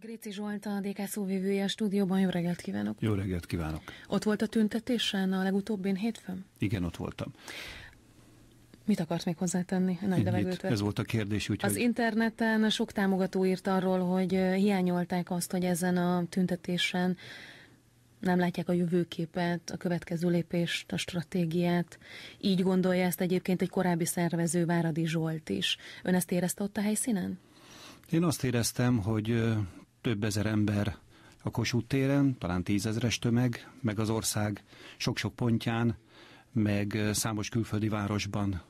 Gréci Zsolt, a DK szóvívője a stúdióban. Jó reggelt kívánok! Jó reggelt kívánok! Ott volt a tüntetésen a legutóbbin hétfőn? Igen, ott voltam. Mit akart még hozzátenni? Nagy Ennyit. levegőt Ez volt a kérdés. Úgyhogy... Az interneten sok támogató írt arról, hogy hiányolták azt, hogy ezen a tüntetésen nem látják a jövőképet, a következő lépést, a stratégiát. Így gondolja ezt egyébként egy korábbi szervező Váradi Zsolt is. Ön ezt érezte ott a helyszínen? Én azt éreztem, hogy több ezer ember a Kossuth téren, talán tízezres tömeg, meg az ország sok-sok pontján, meg számos külföldi városban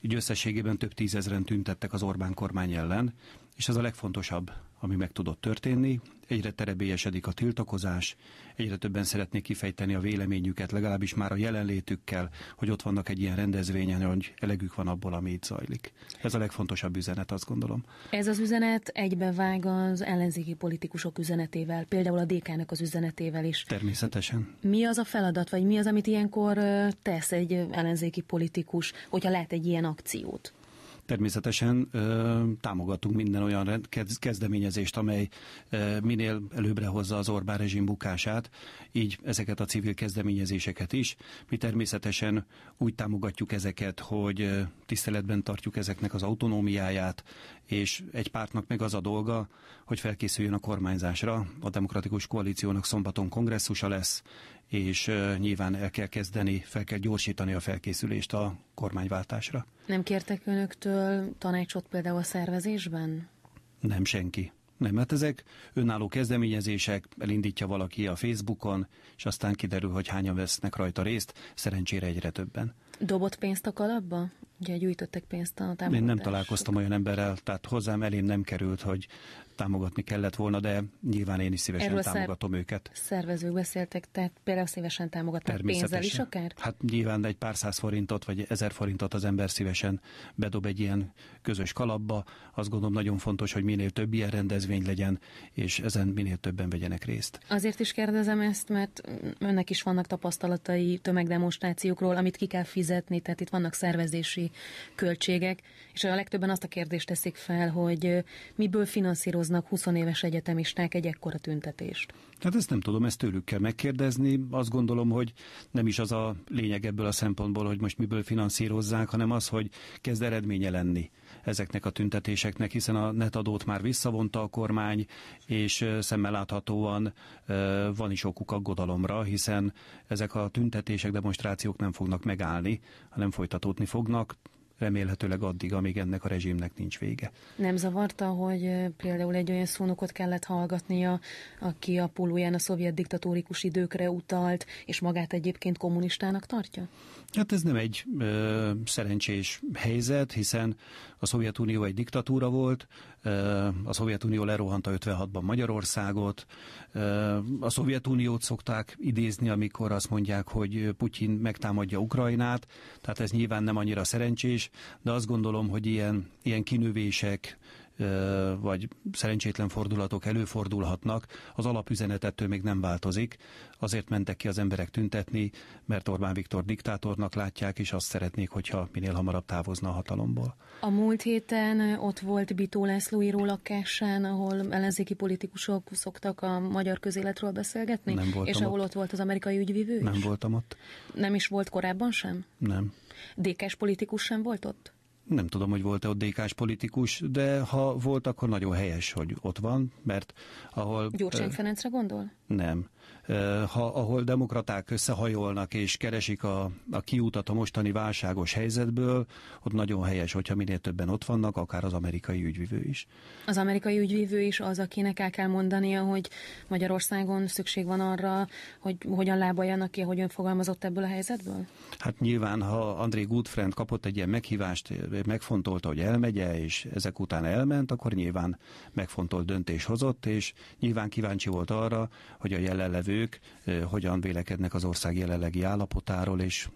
így összességében több tízezren tüntettek az Orbán kormány ellen, és ez a legfontosabb, ami meg tudott történni. Egyre terebélyesedik a tiltakozás, egyre többen szeretnék kifejteni a véleményüket, legalábbis már a jelenlétükkel, hogy ott vannak egy ilyen rendezvényen, hogy elegük van abból, ami itt zajlik. Ez a legfontosabb üzenet, azt gondolom. Ez az üzenet egybevág az ellenzéki politikusok üzenetével, például a DK-nak az üzenetével is. Természetesen. Mi az a feladat, vagy mi az, amit ilyenkor tesz egy ellenzéki politikus, hogyha lát egy ilyen akciót? természetesen ö, támogatunk minden olyan kezdeményezést, amely ö, minél előbbre hozza az Orbán rezsim bukását, így ezeket a civil kezdeményezéseket is. Mi természetesen úgy támogatjuk ezeket, hogy ö, tiszteletben tartjuk ezeknek az autonómiáját, és egy pártnak meg az a dolga, hogy felkészüljön a kormányzásra. A Demokratikus Koalíciónak szombaton kongresszusa lesz, és nyilván el kell kezdeni, fel kell gyorsítani a felkészülést a kormányváltásra. Nem kértek önöktől tanácsot például a szervezésben? Nem senki. Nem, mert hát ezek önálló kezdeményezések, elindítja valaki a Facebookon, és aztán kiderül, hogy hányan vesznek rajta részt, szerencsére egyre többen. Dobott pénzt a kalapba? Ugye gyűjtöttek pénzt a támogatásra. Én nem találkoztam olyan emberrel, tehát hozzám elém nem került, hogy támogatni kellett volna, de nyilván én is szívesen Erről támogatom szer- őket. Szervezők beszéltek, tehát például szívesen támogatnak pénzzel is akár? Hát nyilván egy pár száz forintot, vagy ezer forintot az ember szívesen bedob egy ilyen közös kalapba. Azt gondolom nagyon fontos, hogy minél több ilyen rendezvény legyen, és ezen minél többen vegyenek részt. Azért is kérdezem ezt, mert önnek is vannak tapasztalatai tömegdemonstrációkról, amit ki kell fizetni fizetni, tehát itt vannak szervezési költségek, és a legtöbben azt a kérdést teszik fel, hogy miből finanszíroznak 20 éves egyetemisták egy ekkora tüntetést. Hát ezt nem tudom, ezt tőlük kell megkérdezni. Azt gondolom, hogy nem is az a lényeg ebből a szempontból, hogy most miből finanszírozzák, hanem az, hogy kezd eredménye lenni ezeknek a tüntetéseknek, hiszen a netadót már visszavonta a kormány, és szemmel láthatóan van is okuk aggodalomra, hiszen ezek a tüntetések, demonstrációk nem fognak megállni, hanem folytatódni fognak, remélhetőleg addig, amíg ennek a rezsimnek nincs vége. Nem zavarta, hogy például egy olyan szónokot kellett hallgatnia, aki a pulóján a szovjet diktatórikus időkre utalt, és magát egyébként kommunistának tartja? Hát ez nem egy ö, szerencsés helyzet, hiszen a Szovjetunió egy diktatúra volt, a Szovjetunió lerohanta 56-ban Magyarországot. A Szovjetuniót szokták idézni, amikor azt mondják, hogy Putyin megtámadja Ukrajnát, tehát ez nyilván nem annyira szerencsés, de azt gondolom, hogy ilyen, ilyen kinövések, vagy szerencsétlen fordulatok előfordulhatnak, az alapüzenetettől még nem változik. Azért mentek ki az emberek tüntetni, mert Orbán Viktor diktátornak látják, és azt szeretnék, hogyha minél hamarabb távozna a hatalomból. A múlt héten ott volt Bitó László író lakásán, ahol ellenzéki politikusok szoktak a magyar közéletről beszélgetni, nem voltam és ott. ahol ott volt az amerikai ügyvívő Nem is. voltam ott. Nem is volt korábban sem? Nem. Dékes politikus sem volt ott? nem tudom, hogy volt-e ott dk politikus, de ha volt, akkor nagyon helyes, hogy ott van, mert ahol... Gyurcsány Ferencre gondol? Nem. Ha, ahol demokraták összehajolnak és keresik a, a kiútat a mostani válságos helyzetből, ott nagyon helyes, hogyha minél többen ott vannak, akár az amerikai ügyvívő is. Az amerikai ügyvívő is az, akinek el kell mondania, hogy Magyarországon szükség van arra, hogy hogyan lábaljanak ki, hogy ön fogalmazott ebből a helyzetből? Hát nyilván, ha André Goodfriend kapott egy ilyen meghívást megfontolta, hogy elmegye, és ezek után elment, akkor nyilván megfontolt döntés hozott, és nyilván kíváncsi volt arra, hogy a jelenlevők hogyan vélekednek az ország jelenlegi állapotáról, és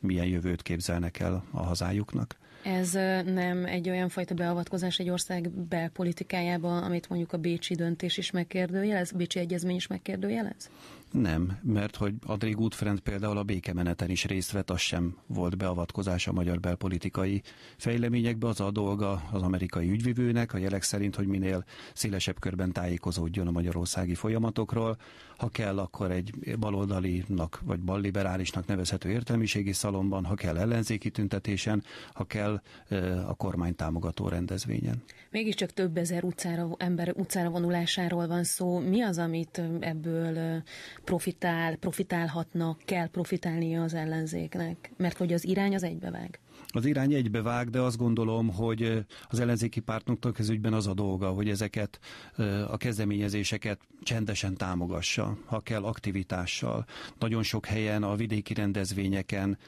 milyen jövőt képzelnek el a hazájuknak. Ez nem egy olyan fajta beavatkozás egy ország belpolitikájába, amit mondjuk a Bécsi döntés is megkérdőjelez, Bécsi Egyezmény is megkérdőjelez? Nem, mert hogy Adri Gutfrend például a békemeneten is részt vett, az sem volt beavatkozás a magyar belpolitikai fejleményekbe. Az a dolga az amerikai ügyvivőnek, a jelek szerint, hogy minél szélesebb körben tájékozódjon a magyarországi folyamatokról. Ha kell, akkor egy baloldalinak vagy balliberálisnak nevezhető értelmiségi szalomban, ha kell ellenzéki tüntetésen, ha kell a kormány támogató rendezvényen. Mégiscsak több ezer utcára, ember utcára vonulásáról van szó. Mi az, amit ebből profitál, profitálhatnak, kell profitálnia az ellenzéknek? Mert hogy az irány az egybevág. Az irány egybevág, de azt gondolom, hogy az ellenzéki pártoknak ez ügyben az a dolga, hogy ezeket a kezdeményezéseket csendesen támogassa, ha kell aktivitással. Nagyon sok helyen a vidéki rendezvényeken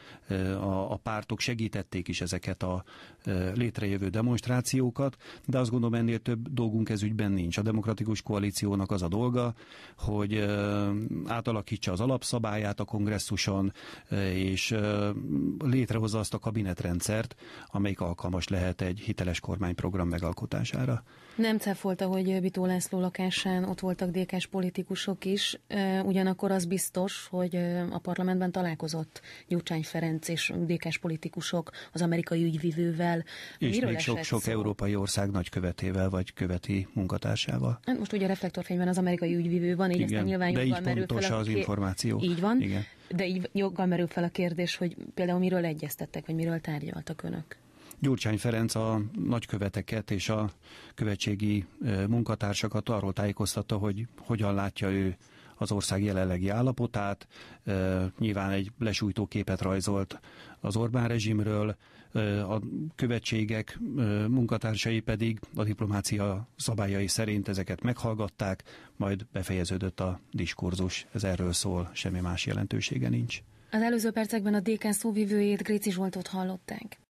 a, a pártok segítették is ezeket a létrejövő demonstrációkat, de azt gondolom ennél több dolgunk ez ügyben nincs. A demokratikus koalíciónak az a dolga, hogy átalakítsa az alapszabályát a kongresszuson, és létrehozza azt a kabinet rendszert, amelyik alkalmas lehet egy hiteles kormányprogram megalkotására. Nem cefolta, hogy Bitó László lakásán ott voltak dékes politikusok is, ugyanakkor az biztos, hogy a parlamentben találkozott Gyurcsány Ferenc és dékes politikusok az amerikai ügyvivővel. És Miről még sok-sok európai ország nagykövetével vagy követi munkatársával. Hát most ugye a reflektorfényben az amerikai ügyvivő van, így Igen, aztán nyilván de így merül pontos fel az az információ. Így van. Igen. De így joggal merül fel a kérdés, hogy például miről egyeztettek, vagy miről tárgyaltak önök? Gyurcsány Ferenc a nagyköveteket és a követségi munkatársakat arról tájékoztatta, hogy hogyan látja ő az ország jelenlegi állapotát, nyilván egy lesújtó képet rajzolt az Orbán rezsimről, a követségek munkatársai pedig a diplomácia szabályai szerint ezeket meghallgatták, majd befejeződött a diskurzus. Ez erről szól, semmi más jelentősége nincs. Az előző percekben a DK szóvivőjét Gréci Zsoltot hallották.